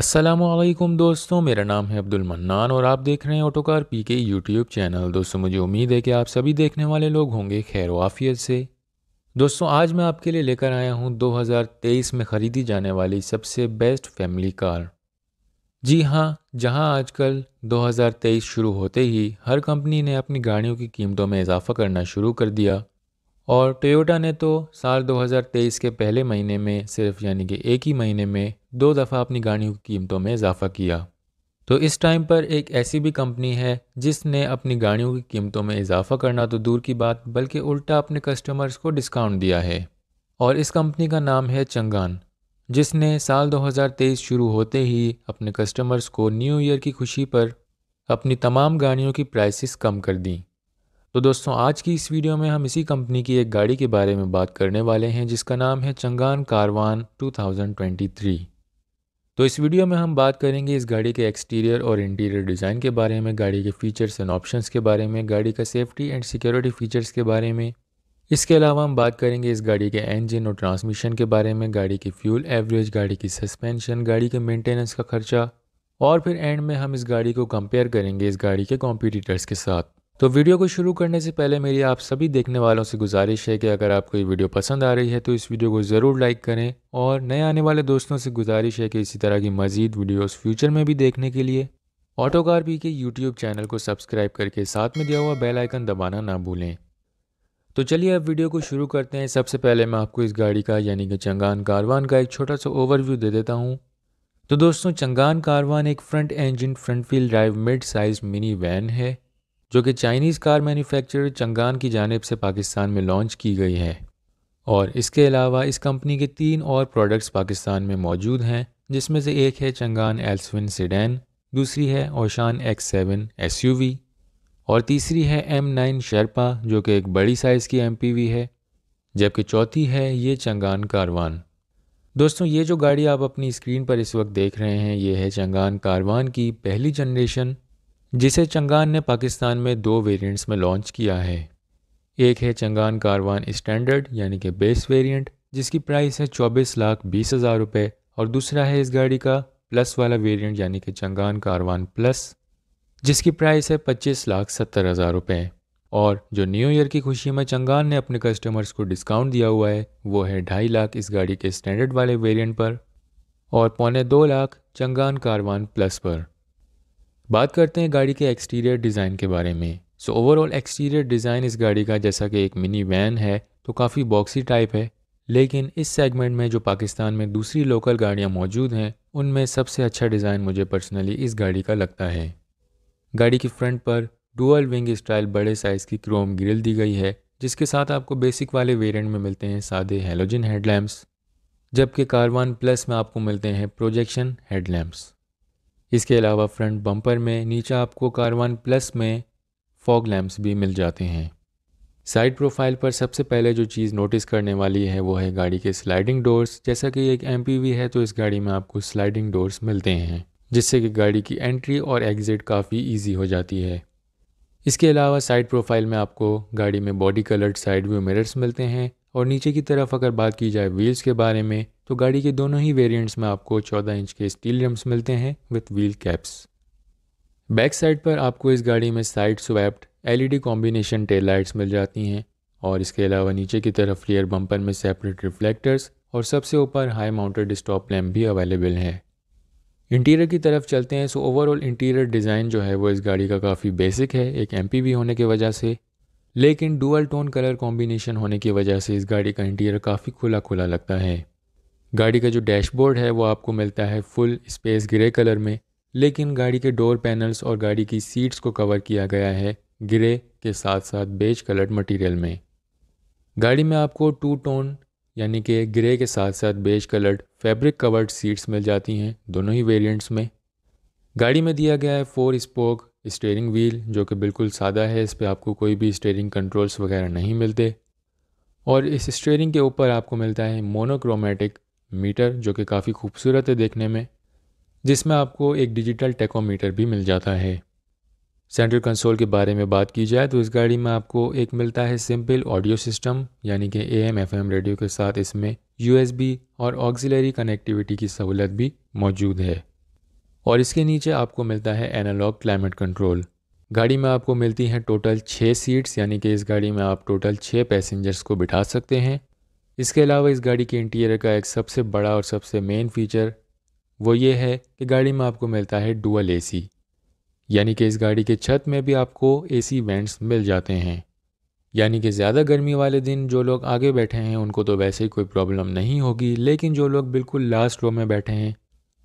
असलकुम दोस्तों मेरा नाम है अब्दुल मन्नान और आप देख रहे हैं Autocar P K YouTube channel दोस्तों मुझे उम्मीद है कि आप सभी देखने वाले लोग होंगे खैर वाफियत से दोस्तों आज मैं आपके लिए लेकर आया हूं 2023 में ख़रीदी जाने वाली सबसे बेस्ट फैमिली कार जी हाँ जहां आजकल 2023 शुरू होते ही हर कंपनी ने अपनी गाड़ियों की कीमतों में इजाफा करना शुरू कर दिया और टोयोटा ने तो साल 2023 के पहले महीने में सिर्फ यानी कि एक ही महीने में दो दफ़ा अपनी गाड़ियों की कीमतों में इजाफा किया तो इस टाइम पर एक ऐसी भी कंपनी है जिसने अपनी गाड़ियों की कीमतों में इजाफा करना तो दूर की बात बल्कि उल्टा अपने कस्टमर्स को डिस्काउंट दिया है और इस कंपनी का नाम है चंगान जिसने साल 2023 शुरू होते ही अपने कस्टमर्स को न्यू ईयर की खुशी पर अपनी तमाम गाड़ियों की प्राइसेस कम कर दी तो दोस्तों आज की इस वीडियो में हम इसी कंपनी की एक गाड़ी के बारे में बात करने वाले हैं जिसका नाम है चंगान कारवान 2023 तो इस वीडियो में हम बात करेंगे इस गाड़ी के एक्सटीरियर और इंटीरियर डिज़ाइन के बारे में गाड़ी के फीचर्स एंड ऑप्शंस के बारे में गाड़ी का सेफ्टी एंड सिक्योरिटी फ़ीचर्स के बारे में इसके अलावा हम बात करेंगे इस गाड़ी के इंजन और ट्रांसमिशन के बारे में गाड़ी की फ्यूल एवरेज गाड़ी की सस्पेंशन गाड़ी के मेंटेनेंस का खर्चा और फिर एंड में हम इस गाड़ी को कंपेयर करेंगे इस गाड़ी के कॉम्पिटिटर्स के साथ तो वीडियो को शुरू करने से पहले मेरी आप सभी देखने वालों से गुजारिश है कि अगर आपको ये वीडियो पसंद आ रही है तो इस वीडियो को ज़रूर लाइक करें और नए आने वाले दोस्तों से गुजारिश है कि इसी तरह की मज़ीद वीडियोस फ्यूचर में भी देखने के लिए Autocar B K YouTube channel को सब्सक्राइब करके साथ में दिया हुआ बेलाइकन दबाना ना भूलें तो चलिए अब वीडियो को शुरू करते हैं सबसे पहले मैं आपको इस गाड़ी का यानी कि चंगान कारवान का एक छोटा सा ओवरव्यू दे देता हूँ तो दोस्तों चंगान कारवान एक front engine front wheel drive mid size mini van है जो कि चाइनीज़ कार मैन्युफैक्चरर चंगान की जानब से पाकिस्तान में लॉन्च की गई है और इसके अलावा इस कंपनी के तीन और प्रोडक्ट्स पाकिस्तान में मौजूद हैं जिसमें से एक है चंगान एल्सविन सीडेन दूसरी है Oshan X seven S U V और तीसरी है एम नाइन शर्पा जो कि एक बड़ी साइज़ की एम पी वी है जबकि चौथी है ये चंगान कारवान दोस्तों ये जो गाड़ी आप अपनी स्क्रीन पर इस वक्त देख रहे हैं ये है चंगान कारवान की पहली जनरेशन जिसे चंगान ने पाकिस्तान में दो वेरिएंट्स में लॉन्च किया है एक है चंगान कारवान स्टैंडर्ड यानी कि बेस वेरिएंट जिसकी प्राइस है चौबीस लाख बीस हज़ार रुपये और दूसरा है इस गाड़ी का प्लस वाला वेरिएंट यानी कि चंगान कारवान प्लस जिसकी प्राइस है पच्चीस लाख सत्तर हज़ार रुपये और जो न्यू ईयर की खुशी में चंगान ने अपने कस्टमर्स को डिस्काउंट दिया हुआ है वो है ढाई लाख इस गाड़ी के स्टैंडर्ड वाले वेरियंट पर और पौने दो लाख चंगान कारवान प्लस पर बात करते हैं गाड़ी के एक्सटीरियर डिज़ाइन के बारे में सो ओवरऑल एक्सटीरियर डिज़ाइन इस गाड़ी का जैसा कि एक मिनी वैन है तो काफ़ी बॉक्सी टाइप है लेकिन इस सेगमेंट में जो पाकिस्तान में दूसरी लोकल गाड़ियाँ मौजूद हैं उनमें सबसे अच्छा डिज़ाइन मुझे पर्सनली इस गाड़ी का लगता है गाड़ी की फ्रंट पर डुअल विंग स्टाइल बड़े साइज़ की क्रोम ग्रिल दी गई है जिसके साथ आपको बेसिक वाले वेरिएंट में मिलते हैं सादे हेलोजन हेडलैम्प्स जबकि कारवान प्लस में आपको मिलते हैं प्रोजेक्शन हेडलैम्प्स इसके अलावा फ्रंट बम्पर में नीचे आपको कारवान प्लस में फॉग लैम्प्स भी मिल जाते हैं साइड प्रोफाइल पर सबसे पहले जो चीज़ नोटिस करने वाली है वो है गाड़ी के स्लाइडिंग डोर्स जैसा कि एक एम है तो इस गाड़ी में आपको स्लाइडिंग डोर्स मिलते हैं जिससे कि गाड़ी की एंट्री और एग्ज़िट काफ़ी ईजी हो जाती है इसके अलावा साइड प्रोफाइल में आपको गाड़ी में body coloured side view mirrors मिलते हैं और नीचे की तरफ अगर बात की जाए व्हील्स के बारे में तो गाड़ी के दोनों ही वेरिएंट्स में आपको 14 इंच के स्टील रिम्स मिलते हैं with wheel caps back side पर आपको इस गाड़ी में side swept LED combination tail lights मिल जाती हैं और इसके अलावा नीचे की तरफ रियर बम्पर में सेपरेट रिफ्लेक्टर्स और सबसे ऊपर हाई माउंटेड स्टॉप लैम्प भी अवेलेबल है इंटीरियर की तरफ चलते हैं सो ओवरऑल इंटीरियर डिज़ाइन जो है वो इस गाड़ी का काफ़ी बेसिक है एक एम होने की वजह से लेकिन डुअल टोन कलर कॉम्बिनेशन होने की वजह से इस गाड़ी का इंटीरियर काफ़ी खुला खुला लगता है गाड़ी का जो डैशबोर्ड है वो आपको मिलता है फुल स्पेस ग्रे कलर में लेकिन गाड़ी के डोर पैनल्स और गाड़ी की सीट्स को कवर किया गया है ग्रे के साथ साथ बेज कलर्ड मटेरियल में गाड़ी में आपको टू टोन यानी कि ग्रे के साथ साथ beige coloured fabric covered seats मिल जाती हैं दोनों ही वेरिएंट्स में गाड़ी में दिया गया है फोर स्पोक स्टेयरिंग व्हील जो कि बिल्कुल सादा है इस पर आपको कोई भी स्टेयरिंग कंट्रोल्स वगैरह नहीं मिलते और इस स्टेयरिंग के ऊपर आपको मिलता है मोनोक्रोमेटिक मीटर जो कि काफ़ी खूबसूरत है देखने में जिसमें आपको एक डिजिटल टेकोमीटर भी मिल जाता है सेंट्रल कंसोल के बारे में बात की जाए तो इस गाड़ी में आपको एक मिलता है सिंपल ऑडियो सिस्टम यानी कि A M F M radio के साथ इसमें यू एस बी और ऑक्सिलरी कनेक्टिविटी की सहूलत भी मौजूद है और इसके नीचे आपको मिलता है एनालॉग क्लाइमेट कंट्रोल गाड़ी में आपको मिलती हैं टोटल छः सीट्स यानी कि इस गाड़ी में आप टोटल छः पैसेंजर्स को बिठा सकते हैं इसके अलावा इस गाड़ी के इंटीरियर का एक सबसे बड़ा और सबसे मेन फीचर वो ये है कि गाड़ी में आपको मिलता है डुअल ए यानी कि इस गाड़ी के छत में भी आपको ए वेंट्स मिल जाते हैं यानी कि ज़्यादा गर्मी वाले दिन जो लोग आगे बैठे हैं उनको तो वैसे ही कोई प्रॉब्लम नहीं होगी लेकिन जो लोग बिल्कुल लास्ट रो में बैठे हैं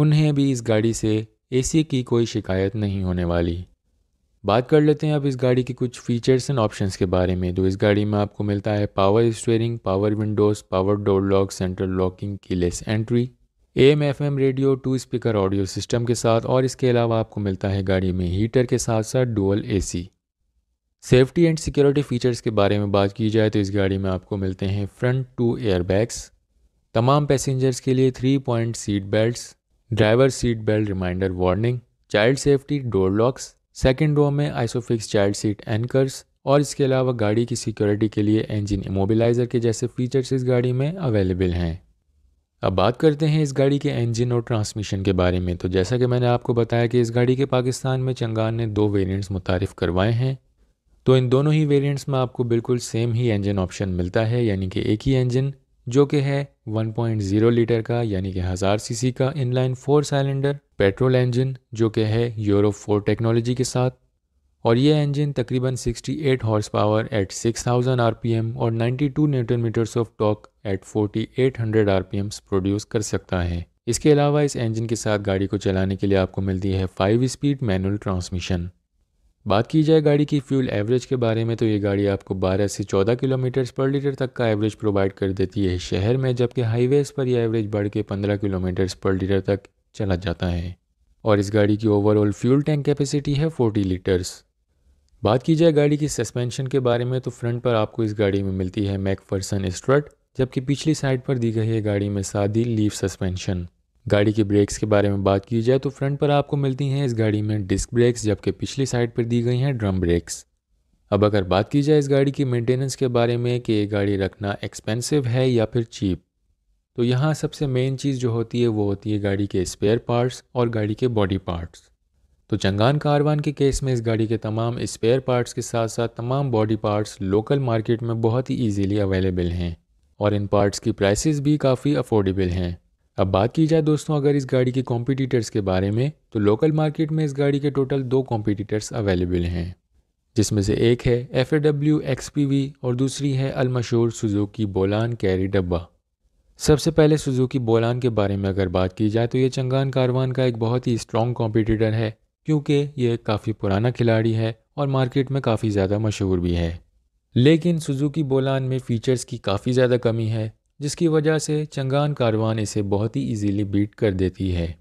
उन्हें भी इस गाड़ी से एसी की कोई शिकायत नहीं होने वाली बात कर लेते हैं अब इस गाड़ी के कुछ फीचर्स एंड ऑप्शंस के बारे में तो इस गाड़ी में आपको मिलता है power steering power windows power door lock central locking keyless entry M F M radio two speaker audio system के साथ और इसके अलावा आपको मिलता है गाड़ी में हीटर के साथ साथ dual A safety and security features के बारे में बात की जाए तो इस गाड़ी में आपको मिलते हैं फ्रंट टू एयरबैग्स तमाम पैसेंजर्स के लिए three point seat belts driver seat belt reminder warning child safety door locks second row में आइसोफिक्स चाइल्ड सीट एंकर्स और इसके अलावा गाड़ी की सिक्योरिटी के लिए इंजन इमोबिलाइज़र के जैसे फीचर्स इस गाड़ी में अवेलेबल हैं अब बात करते हैं इस गाड़ी के इंजन और ट्रांसमिशन के बारे में तो जैसा कि मैंने आपको बताया कि इस गाड़ी के पाकिस्तान में चंगान ने दो वेरिएंट्स मुतारफ़ करवाए हैं तो इन दोनों ही वेरिएंट्स में आपको बिल्कुल सेम ही इंजन ऑप्शन मिलता है यानी कि एक ही इंजन जो कि है 1.0 लीटर का यानी कि हज़ार सीसी का inline four cylinder petrol engine जो कि है यूरो फोर टेक्नोलॉजी के साथ और ये इंजन तकरीबन 68 हॉर्स पावर एट 6000 एम और two newton metres of torque at P Ms produce कर सकता है इसके अलावा इस इंजन के साथ गाड़ी को चलाने के लिए आपको मिलती है फाइव स्पीड मैनुअल ट्रांसमिशन बात की जाए गाड़ी की फ्यूल एवरेज के बारे में तो ये गाड़ी आपको 12 से 14 किलोमीटर्स पर लीटर तक का एवरेज प्रोवाइड कर देती है शहर में जबकि हाईवेज़ पर यह एवरेज बढ़ के पंद्रह किलोमीटर्स पर लीटर तक चला जाता है और इस गाड़ी की ओवरऑल फ्यूल टैंक कैपेसिटी है फोर्टी लीटर्स बात की जाए गाड़ी की सस्पेंशन के बारे में तो फ्रंट पर आपको इस गाड़ी में मिलती है मैकफर्सन स्ट्रट जबकि पिछली साइड पर दी गई है गाड़ी में सादी लीफ सस्पेंशन गाड़ी के ब्रेक्स के बारे में बात की जाए तो फ्रंट पर आपको मिलती हैं इस गाड़ी में डिस्क ब्रेक्स जबकि पिछली साइड पर दी गई हैं ड्रम ब्रेक्स अब अगर बात की जाए इस गाड़ी की मेंटेनेंस के बारे में कि ये गाड़ी रखना एक्सपेंसिव है या फिर चीप तो यहाँ सबसे मेन चीज़ जो होती है वो होती है गाड़ी के स्पेयर पार्ट्स और गाड़ी के बॉडी पार्ट्स तो चंगान कारवान के केस में इस गाड़ी के तमाम स्पेयर पार्ट्स के साथ साथ तमाम बॉडी पार्ट्स लोकल मार्केट में बहुत ही ईजीली अवेलेबल हैं और इन पार्ट्स की प्राइसिस भी काफ़ी अफोर्डेबल हैं अब बात की जाए दोस्तों अगर इस गाड़ी के कॉम्पिटिटर्स के बारे में तो लोकल मार्केट में इस गाड़ी के टोटल दो कॉम्पिटिटर्स अवेलेबल हैं जिसमें से एक है F A W X P V और दूसरी है अलमशूर सुजुकी बोलान कैरी डब्बा सबसे पहले सुजुकी बोलान के बारे में अगर बात की जाए तो ये चंगान कारवान का एक बहुत ही स्ट्रॉन्ग कॉम्पिटिटर है क्योंकि ये काफ़ी पुराना खिलाड़ी है और मार्केट में काफ़ी ज़्यादा मशहूर भी है लेकिन सुजुकी बोलान में फ़ीचर्स की काफ़ी ज़्यादा कमी है जिसकी वजह से चंगान कारवान इसे बहुत ही इजीली बीट कर देती है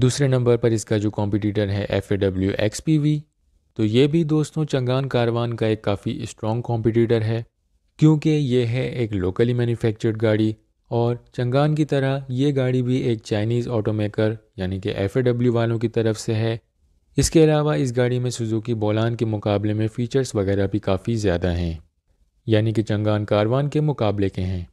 दूसरे नंबर पर इसका जो कॉम्पिटिटर है F W X P V तो ये भी दोस्तों चंगान कारवान का एक काफ़ी स्ट्रॉन्ग कॉम्पिटिटर है क्योंकि ये है एक लोकली मैन्युफैक्चर्ड गाड़ी और चंगान की तरह ये गाड़ी भी एक चाइनीज़ ऑटोमेकर यानी कि एफ वालों की तरफ से है इसके अलावा इस गाड़ी में सुजुकी बोलान के मुकाबले में फ़ीचर्स वगैरह भी काफ़ी ज़्यादा हैं यानी कि चंगान कारवान के मुकाबले के हैं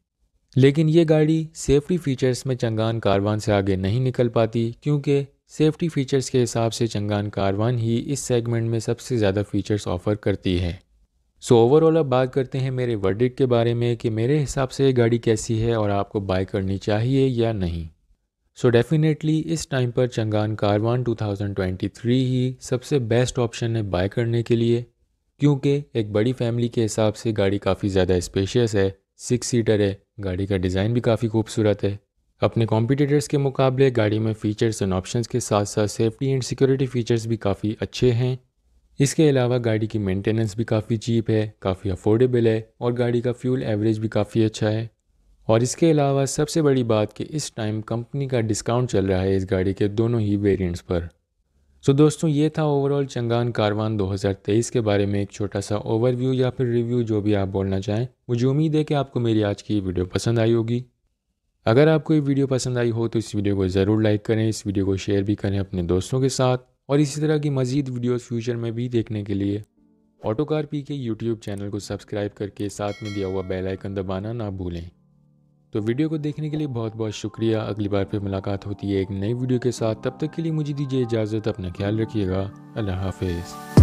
लेकिन ये गाड़ी सेफ्टी फ़ीचर्स में चंगान कारवान से आगे नहीं निकल पाती क्योंकि सेफ्टी फ़ीचर्स के हिसाब से चंगान कारवान ही इस सेगमेंट में सबसे ज़्यादा फ़ीचर्स ऑफ़र करती है सो ओवरऑल अब बात करते हैं मेरे वर्डिक के बारे में कि मेरे हिसाब से ये गाड़ी कैसी है और आपको बाई करनी चाहिए या नहीं सो so डेफिनेटली इस टाइम पर चंगान कारवान 2023 ही सबसे बेस्ट ऑप्शन है बाय करने के लिए क्योंकि एक बड़ी फैमिली के हिसाब से गाड़ी काफ़ी ज़्यादा स्पेशियस है सिक्स सीटर है गाड़ी का डिज़ाइन भी काफ़ी खूबसूरत है अपने कॉम्पिटिटर्स के मुकाबले गाड़ी में फ़ीचर्स एंड ऑप्शंस के साथ साथ सेफ्टी एंड सिक्योरिटी फ़ीचर्स भी काफ़ी अच्छे हैं इसके अलावा गाड़ी की मेंटेनेंस भी काफ़ी चीप है काफ़ी अफोर्डेबल है और गाड़ी का फ्यूल एवरेज भी काफ़ी अच्छा है और इसके अलावा सबसे बड़ी बात कि इस टाइम कंपनी का डिस्काउंट चल रहा है इस गाड़ी के दोनों ही वेरियंट्स पर सो so, दोस्तों ये था ओवरऑल चंगान कारवान 2023 के बारे में एक छोटा सा ओवरव्यू या फिर रिव्यू जो भी आप बोलना चाहें मुझे उम्मीद है कि आपको मेरी आज की वीडियो पसंद आई होगी अगर आपको ये वीडियो पसंद आई हो तो इस वीडियो को ज़रूर लाइक करें इस वीडियो को शेयर भी करें अपने दोस्तों के साथ और इसी तरह की मज़ीद वीडियोज़ फ्यूचर में भी देखने के लिए Autocar P K YouTube channel को सब्सक्राइब करके साथ में दिया हुआ बेलाइकन दबाना ना भूलें तो वीडियो को देखने के लिए बहुत बहुत शुक्रिया अगली बार फिर मुलाकात होती है एक नई वीडियो के साथ तब तक के लिए मुझे दीजिए इजाज़त अपना ख्याल रखिएगा अल्लाह हाफिज़